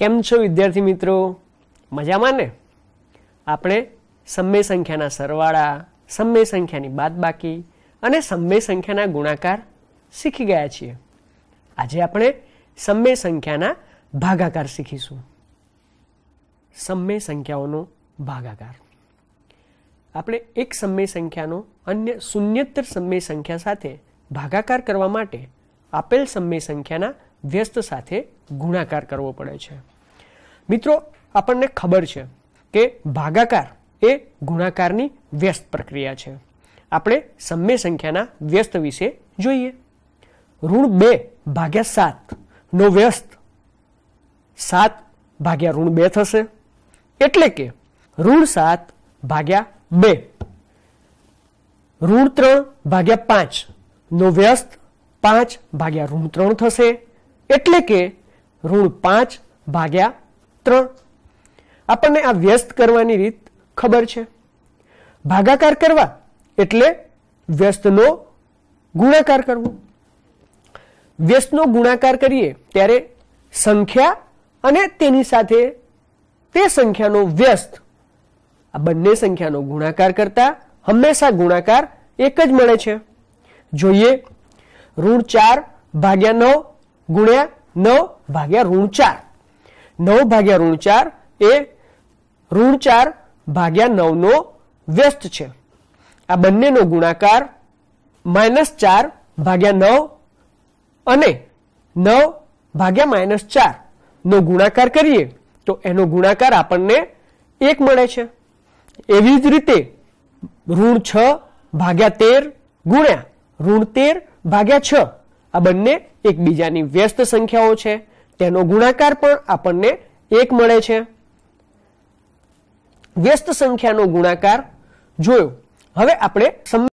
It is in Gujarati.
કેમ છો વિદ્યાર્થી મિત્રો મજામાં ને આપણે સમય સંખ્યાના સરવાળા સમય સંખ્યાની બાદબાકી અને સમય સંખ્યાના ગુણાકાર શીખી ગયા છીએ આજે આપણે સમય સંખ્યાના ભાગાકાર શીખીશું સમય સંખ્યાઓનો ભાગાકાર આપણે એક સમય સંખ્યાનો અન્ય શૂન્યત્તર સમય સંખ્યા સાથે ભાગાકાર કરવા માટે આપેલ સમય સંખ્યાના વ્યસ્ત સાથે ગુણાકાર કરવો પડે છે મિત્રો આપણને ખબર છે કે ભાગાકાર એ ગુણાકારની વ્યસ્ત પ્રક્રિયા છે આપણે સમ્ય સંખ્યાના વ્યસ્ત વિશે જોઈએ ઋણ બે ભાગ્યા સાતનો વ્યસ્ત સાત ભાગ્યા ઋણ બે થશે એટલે કે ઋણ સાત ભાગ્યા બે ઋણ ત્રણ ભાગ્યા પાંચનો વ્યસ્ત પાંચ ભાગ્યા ઋણ ત્રણ થશે એટલે કે ઋણ પાંચ ભાગ્યા ત્રણ આપણને આ વ્યસ્ત કરવાની રીત ખબર છે ભાગાકાર કરવા એટલે વ્યસ્તનો ગુણાકાર કરવો વ્યસ્તનો ગુણાકાર કરીએ ત્યારે સંખ્યા અને તેની સાથે તે સંખ્યાનો વ્યસ્ત આ બંને સંખ્યાનો ગુણાકાર કરતા હંમેશા ગુણાકાર એક જ મળે છે જોઈએ ઋણ ચાર ભાગ્યા નવ ગુણ્યા નવ ભાગ્યા ઋણ ચાર નવ ભાગ્યા ઋણ ચાર એ ઋણ ચાર ભાગ્યા નવનો વ્યસ્ત છે આ બંનેનો ગુણાકાર માઇનસ ચાર ભાગ્યા નવ અને નવ ભાગ્યા માઇનસ ચાર નો ગુણાકાર કરીએ તો એનો ગુણાકાર આપણને એક મળે છે એવી જ રીતે ઋણ છ ભાગ્યા તેર ગુણ્યા ઋણ તેર ભાગ્યા છ આ બંને એકબીજાની વ્યસ્ત સંખ્યાઓ છે તેનો ગુણાકાર પણ આપણને એક મળે છે વ્યસ્ત સંખ્યાનો ગુણાકાર જોયો હવે આપણે